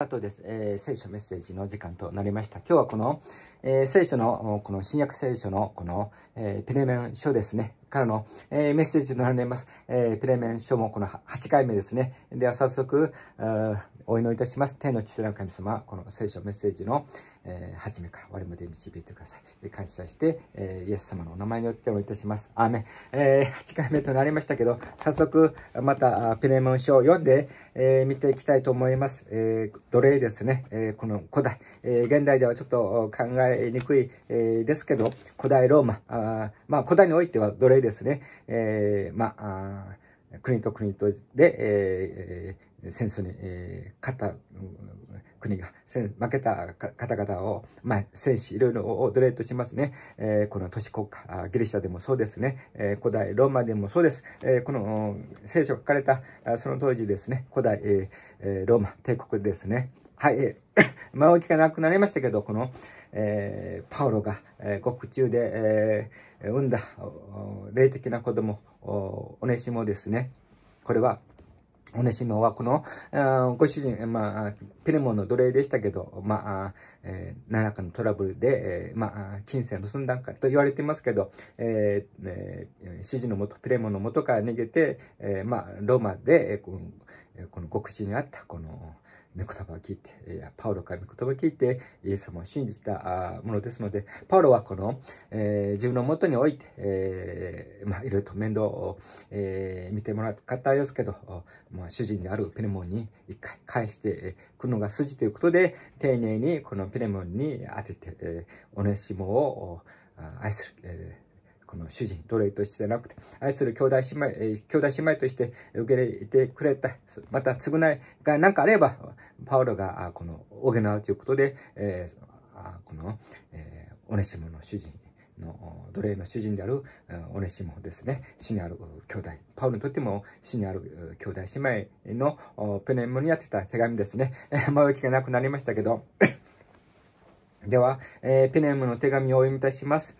あとです、えー、聖書メッセージの時間となりました。今日はこの、えー、聖書の、この新約聖書のこの、えー、ピレメン書ですね、からの、えー、メッセージとなります。えー、ピレメン書もこの8回目ですね。では早速、お祈りいたします。天の父なる神様、この聖書メッセージの、えー、初めから終わりまで導いてください。感謝して、えー、イエス様のお名前によっておいたします。アーメン。えー、8回目となりましたけど、早速、また、ペレモン書を読んで、えー、見ていきたいと思います。えー、奴隷ですね。えー、この古代、えー、現代ではちょっと考えにくい、えー、ですけど、古代ローマ、あまあ、古代においては奴隷ですね。えー、まあ国と国とで、えー、戦争に、えー、勝った国が、負けた方々を、まあ、戦士、いろいろを奴隷としますね。えー、この都市国家、ギリシャでもそうですね。えー、古代ローマでもそうです。えー、この聖書が書かれた、その当時ですね、古代、えー、ローマ帝国ですね。はい、えー、前 置きがなくなりましたけど、この、えー、パウロが、えー、獄中で、えー、産んだ霊的な子供、おおねしもですね。これはオネシモはこの、ご主人、まあ、ピレモンの奴隷でしたけど、まあ、えー、何らかのトラブルで、えー、まあ、金銭を盗んだんかと言われていますけど、えーえー、主人のもと、ピレモンのもとから逃げて、えー、まあ、ローマで、えー、この、この極地にあった、この、言葉を聞いて、えパウロから御言葉を聞いて、イエス様を信じたものですので、パウロはこの、えー、自分のもとにおいて、えー、まあ、いろいろと面倒を、えー、見てもらった方ですけど、まあ、主人であるペレモンに一回返してくるのが筋ということで、丁寧にこのペレモンに当てて、えー、オネシモを愛する。えーこの主人奴隷としてなくて愛する兄弟姉妹、えー、兄弟姉妹として受け入れてくれたまた償いが何かあればパウロがこの補うということで、えー、この、えー、オネシモの主人の奴隷の主人であるオネシモですね死にある兄弟パウロにとっても死にある兄弟姉妹のペネムにやってた手紙ですね 前置きがなくなりましたけど では、えー、ペネムの手紙をお読みいたします。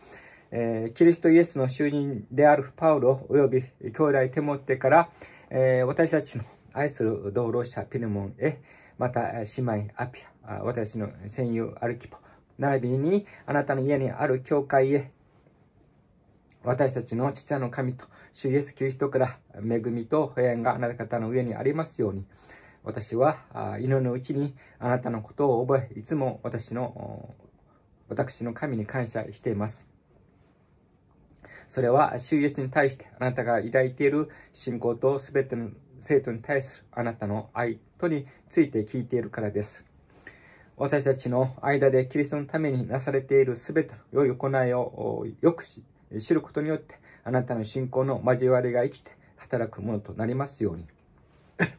えー、キリストイエスの囚人であるパウロ及び兄弟手持ってから、えー、私たちの愛する道路者ピルモンへ、また姉妹アピア、私の戦友アルキポ、並びにあなたの家にある教会へ、私たちの父の神と主イエスキリストから恵みと平安があなた方の上にありますように、私は祈りのうちにあなたのことを覚え、いつも私の、私の神に感謝しています。それは、主イエスに対してあなたが抱いている信仰と全ての生徒に対するあなたの愛とについて聞いているからです。私たちの間でキリストのためになされている全ての良い行いをよく知ることによって、あなたの信仰の交わりが生きて働くものとなりますように。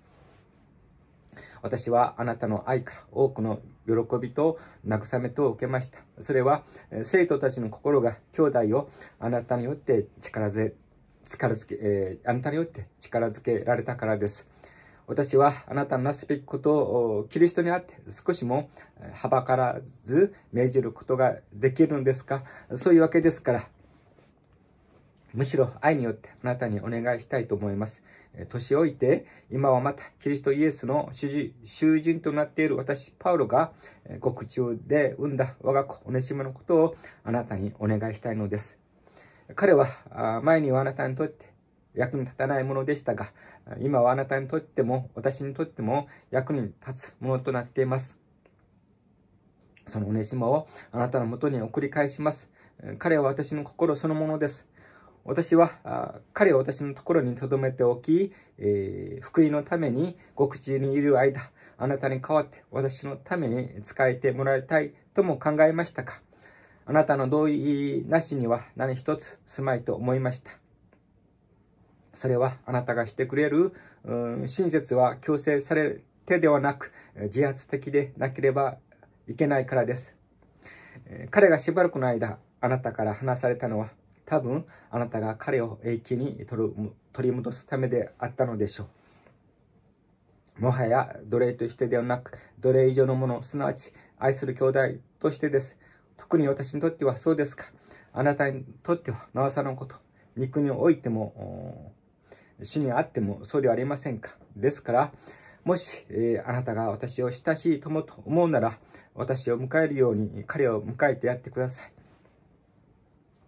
私はあなたの愛から多くの喜びと慰めとを受けました。それは生徒たちの心が兄弟をあなたによって力強力づけ、えー、あなたによって力づけられたからです。私はあなたのなすべきことをキリストにあって少しもはばからず命じることができるんですかそういうわけですから、むしろ愛によってあなたにお願いしたいと思います。年老いて、今はまたキリストイエスの囚人となっている私、パウロが、獄中で産んだ我が子、おねしめのことをあなたにお願いしたいのです。彼は前にはあなたにとって役に立たないものでしたが、今はあなたにとっても私にとっても役に立つものとなっています。そのおねしもをあなたのもとに送り返します。彼は私の心そのものです。私は、彼を私のところに留めておき、えー、福音のために獄中にいる間、あなたに代わって私のために仕えてもらいたいとも考えましたかあなたの同意なしには何一つすまいと思いました。それはあなたがしてくれる、うん、親切は強制されてではなく、自発的でなければいけないからです。彼がしばらくの間、あなたから話されたのは、多分あなたが彼を永久に取り戻すためであったのでしょう。もはや奴隷としてではなく、奴隷以上のもの、すなわち愛する兄弟としてです。特に私にとってはそうですか。あなたにとってはなおさらのこと。肉においても、主にあってもそうではありませんか。ですから、もし、えー、あなたが私を親しい友と思うなら、私を迎えるように彼を迎えてやってください。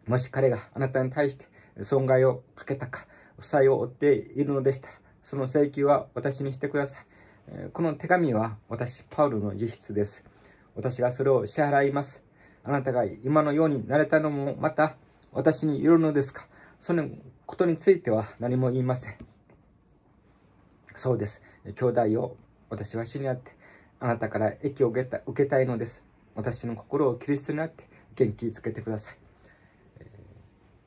もし彼があなたに対して損害をかけたか、負債を負っているのでしたら、その請求は私にしてください。この手紙は私、パウルの自筆です。私がそれを支払います。あなたが今のようになれたのもまた私にいるのですかそのことについては何も言いません。そうです。兄弟を私は主にあって、あなたから益を受けた受けたいのです。私の心をキリストにあって元気づけてください。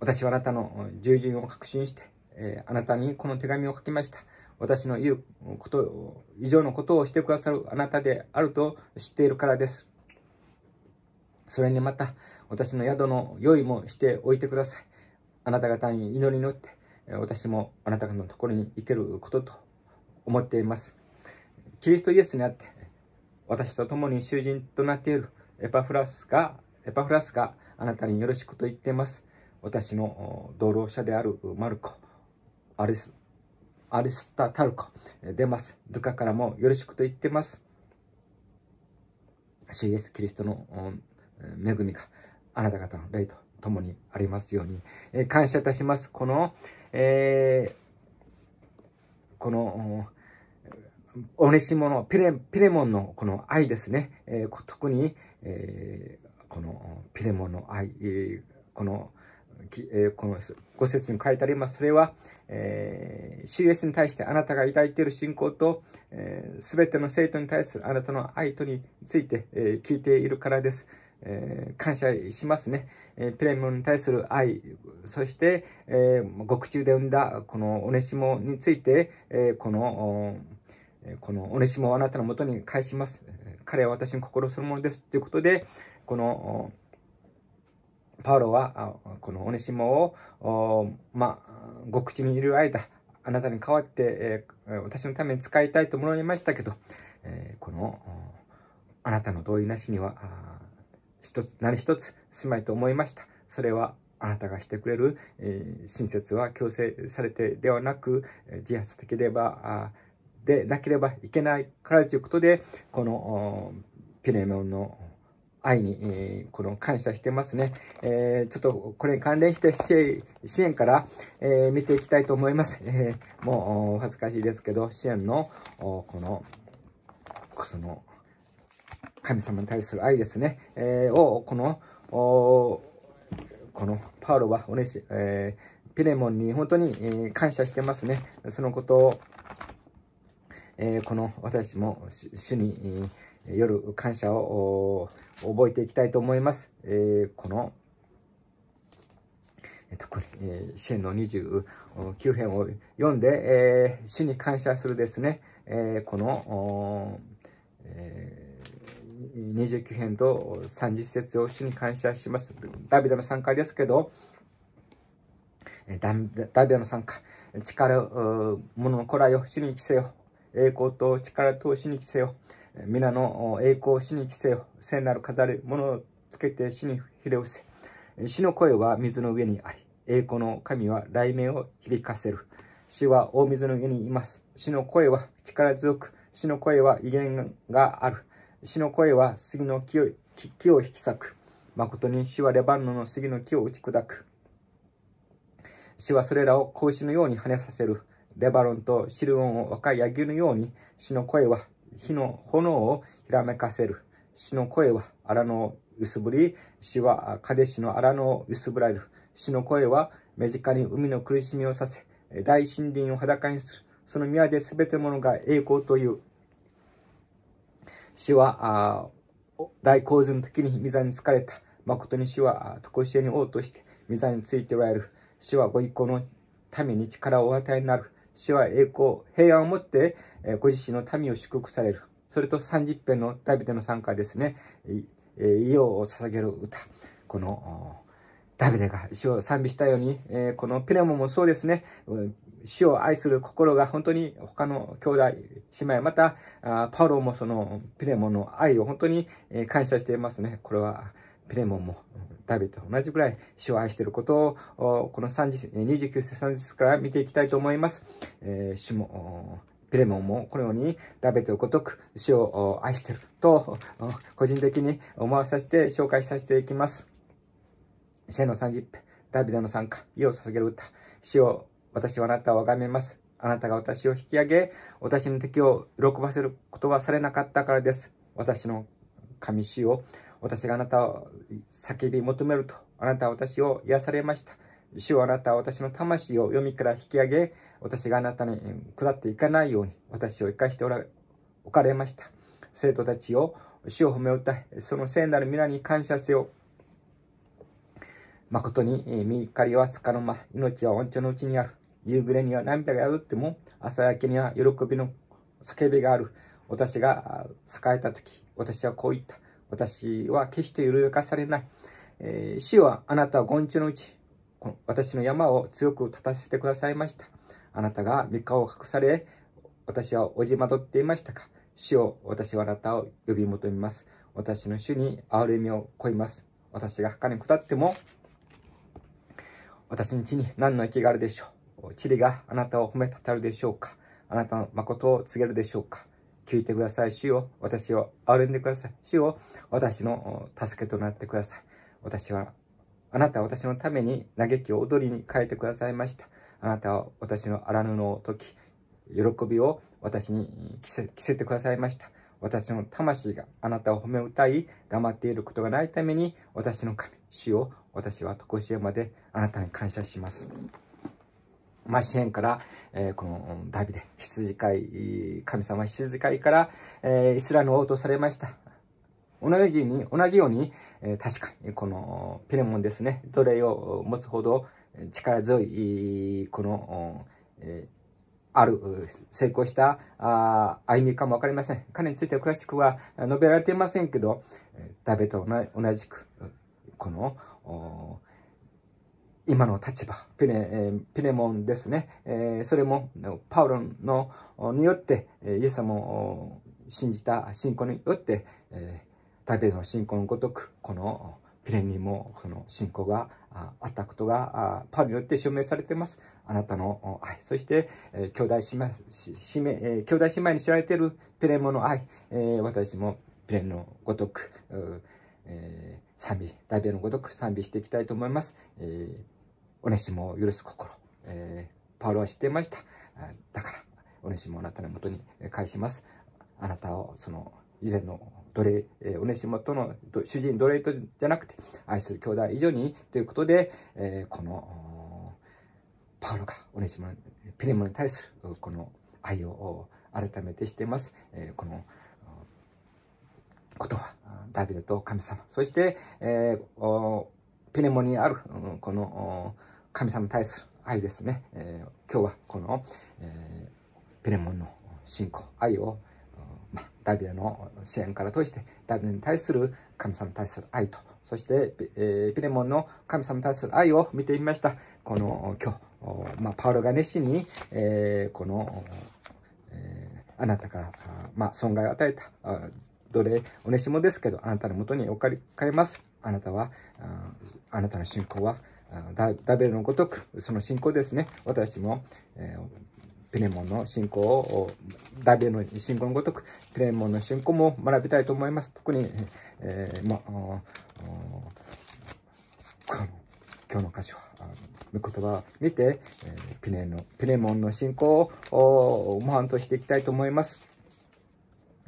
私はあなたの従順を確信して、えあなたにこの手紙を書きました。私の言うこと以上のことをしてくださるあなたであると知っているからです。それにまた、私の宿の用意もしておいてください。あなた方に祈りによって、私もあなた方のところに行けることと思っています。キリストイエスにあって、私と共に囚人となっているエパフラスが、エパフラスがあなたによろしくと言っています。私の同労者であるマルコ、アリス、アリスタ・タルコ、出ます。ドゥカからもよろしくと言ってます。主イエス・キリストの恵みがあなた方の霊と共にありますように、えー、感謝いたします。この、えー、この、おねしものピレ、ピレモンのこの愛ですね。えー、特に、えー、このピレモンの愛、えー、この、きえー、このご説に書いてあります。それは、えー、主イエスに対してあなたが抱いている信仰と、す、えー、べ、ての生徒に対するあなたの愛とについて、えー、聞いているからです。えー、感謝しますね。えー、プレミアムに対する愛、そして、えー、獄中で生んだこのオネシモについて、えー、この、このオネシモをあなたのもとに返します。彼は私の心そのものです。ということで、この、パウロは、このオネシモを、まあ、獄中にいる間、あなたに代わって、え私のために使いたいと思いましたけど、えこの、あなたの同意なしには、一つ、何一つすまいと思いました。それはあなたがしてくれる、えー、親切は強制されてではなく、自発的でば、でなければいけないからということで、このピレモンの愛に、えー、この感謝してますね。えー、ちょっとこれに関連して支援から、えー、見ていきたいと思います。えもう恥ずかしいですけど、支援のこの、その、神様に対する愛ですね、えー、をこのこのパウロはおねし、えー、ピレモンに本当に感謝してますねそのことを、えー、この私も主に夜感謝を覚えていきたいと思います、えー、この特に、え支援の29編を読んで、えー、主に感謝するですね、えー、この29編と30節を主に感謝します。ダビデの参加ですけど、ダビデの参加、力、者ののらよ、主に来せよ。栄光と力と主に来せよ。皆の栄光を主に来せよ。聖なる飾り、物をつけて主にひれ伏せ。主の声は水の上にあり、栄光の神は雷鳴を響かせる。主は大水の上にいます。主の声は力強く、主の声は威厳がある。死の声は杉の木を木を引き裂く。誠に死はレバノンの杉の木を打ち砕く。死はそれらを子牛のように跳ねさせる。レバノンとシルオンを若いヤギのように、死の声は火の炎をひらめかせる。死の声は荒野を薄ぶり、死はカデシの荒野を薄ぶられる。死の声は目近に海の苦しみをさせ、大森林を裸にする。その宮で全てものが栄光という。主は、大洪水の時に御座に疲れた。誠に主は、常しえに王として、御座についておられる。主はご一行の民に力をお与えになる。主は栄光、平安をもって、ご自身の民を祝福される。それと30編のダビデの参加ですね、異様を捧げる歌。この、ダビデが主を賛美したように、このピレモンもそうですね、死を愛する心が本当に他の兄弟、姉妹、また、パウロもそのピレモンの愛を本当に感謝していますね。これは、ピレモンもダビッドと同じくらい死を愛していることを、この3時、29節3節から見ていきたいと思います。えー、も、ピレモンもこのようにダビッドごとく死を愛していると、個人的に思わさせて紹介させていきます。聖の30ペ、ダビデの参加、意を捧げる歌、死を私はあなたを崇めます。あなたが私を引き上げ、私の敵を喜ばせることはされなかったからです。私の神主を、私があなたを叫び求めると、あなたは私を癒されました。主はあなたは私の魂を読みから引き上げ、私があなたに下っていかないように、私を生かしておら置かれました。生徒たちを、主を褒め歌え、その聖なる皆に感謝せよ。誠に、身怒りはつかの間、命は恩寵のうちにある。夕暮れには涙が宿っても、朝焼けには喜びの叫びがある。私が栄えた時、私はこう言った。私は決して揺るがされない。えー、主はあなたは昆虫のうち、の私の山を強く立たせてくださいました。あなたが三日を隠され、私はおじまどっていましたか。主を私はあなたを呼び求めます。私の主に憐れみをこいます。私が墓に下っても、私の地に何の息があるでしょう。地理があなたを褒めたたるでしょうかあなたの誠を告げるでしょうか聞いてください。主よ、私を歩んでください。主よ、私の助けとなってください。私は、あなたは私のために嘆きを踊りに変えてくださいました。あなたは私の荒布を解き、喜びを私に着せ着せてくださいました。私の魂があなたを褒め歌い、黙っていることがないために、私の神、主よ、私は常しえまであなたに感謝します。まあ、支援から、えー、このダビデ、羊飼い、神様羊飼いから、えー、イスラの王とされました。同じに、同じように、えー、確かに、この、ピレモンですね、奴隷を持つほど力強い、この、えーある、成功したあ歩みかもわかりません。彼について詳しくは述べられていませんけど、ダビデと同じく、この、今の立場、ピネ,、えピネモンですね、えそれもパウロのによって、イエス様を信じた信仰によって、えー、大の信仰のごとく、このピレにもその信仰があったことがパウロによって証明されています。あなたの愛、そして、え兄弟姉妹兄弟姉妹に知られているピレモンの愛、え私もピレのごとく、え賛美、大米のごとく賛美していきたいと思います。えーおねしも許す心、えー、パウロは知っていました。だから、おねしもあなたのもとに返します。あなたを、その、以前の奴隷、えー、おねしもとの主人奴隷とじゃなくて、愛する兄弟以上にということで、えー、この、パウロがおねしも、ピレモに対する、この愛を改めてしています。えー、この、ことは、ダビデと神様、そして、えー、ピレモにある、この、神様に対する愛ですね、えー、今日はこの、えー、ペレモンの信仰愛を、まダビデの支援から通してダビデに対する神様に対する愛とそして、えー、ピレモンの神様に対する愛を見てみましたこの今日、まパウロが熱心に、えー、この、えー、あなたからま損害を与えた奴隷おネシもですけどあなたのもとにお借り換えますあなたはあなたの信仰はダベルのごとく、その信仰ですね。私も、えー、ピレモンの信仰を、ダベルの信仰のごとく、ピレモンの信仰も学びたいと思います。特に、えー、ま、今日の箇所、御言葉を見て、えー、ピネの、ピネモンの信仰を模範としていきたいと思います。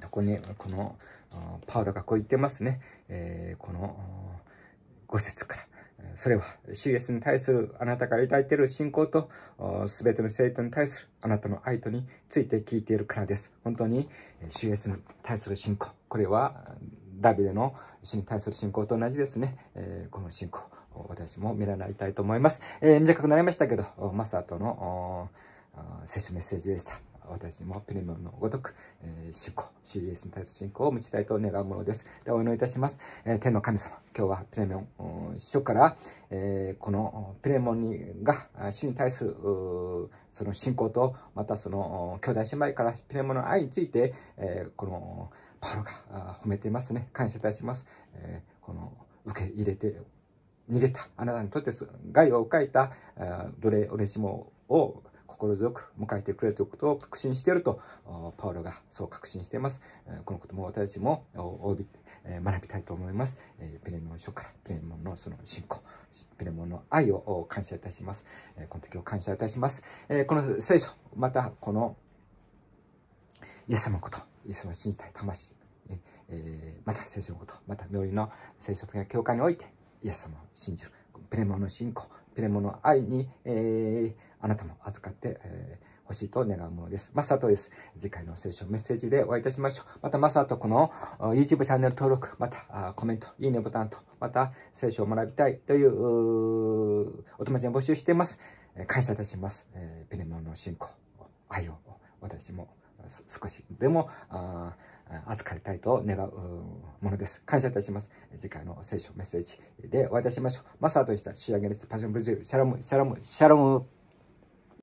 特に、この、パウロがこう言ってますね。えー、この、5節から。それは、主イエスに対するあなたから抱いている信仰と、すべての生徒に対するあなたの愛とについて聞いているからです。本当に、主イエスに対する信仰。これは、ダビデの主に対する信仰と同じですね。えー、この信仰、私も見習いたいと思います。えー、短くなりましたけど、マスターとの、セッションメッセージでした。私もプレミアムのごとく、えー、信仰、主イエスに対する信仰を持ちたいと願うものです。でお祈りいたします。えー、天の神様、今日はプレミアム書から、えー、このプレモンにが主に対するその信仰と、またその兄弟姉妹からプレモンの愛について、えー、このパロが褒めていますね。感謝いたします。えー、この受け入れて逃げたあなたにとって害を受かいた奴隷嬉しもを心強く迎えてくれるということを確信していると、パウロがそう確信しています。このことも私たちも学びたいと思います。ペレモン書からペレモンのその信仰、ペレモンの愛を感謝いたします。この時を感謝いたします。この聖書、またこのイエス様のこと、イエス様を信じたい魂、また聖書のこと、また緑の聖書的な教会において、イエス様を信じる。ペレモンの信仰、ペレモンの愛に、えー、あなたも預かってえー、しいと願うものです。マサトです。次回の聖書メッセージでお会いいたしましょう。またマサトこの YouTube チャンネル登録、またコメント、いいねボタンと、また聖書を学びたいというお友達を募集しています。感謝いたします。えペネモンの信仰、愛を私も少しでも預かりたいと願うものです。感謝いたします。次回の聖書メッセージでお会いいたしましょう。マサトでした仕上げです。パジョンブジュー、シャラム、シャラム、シャラム。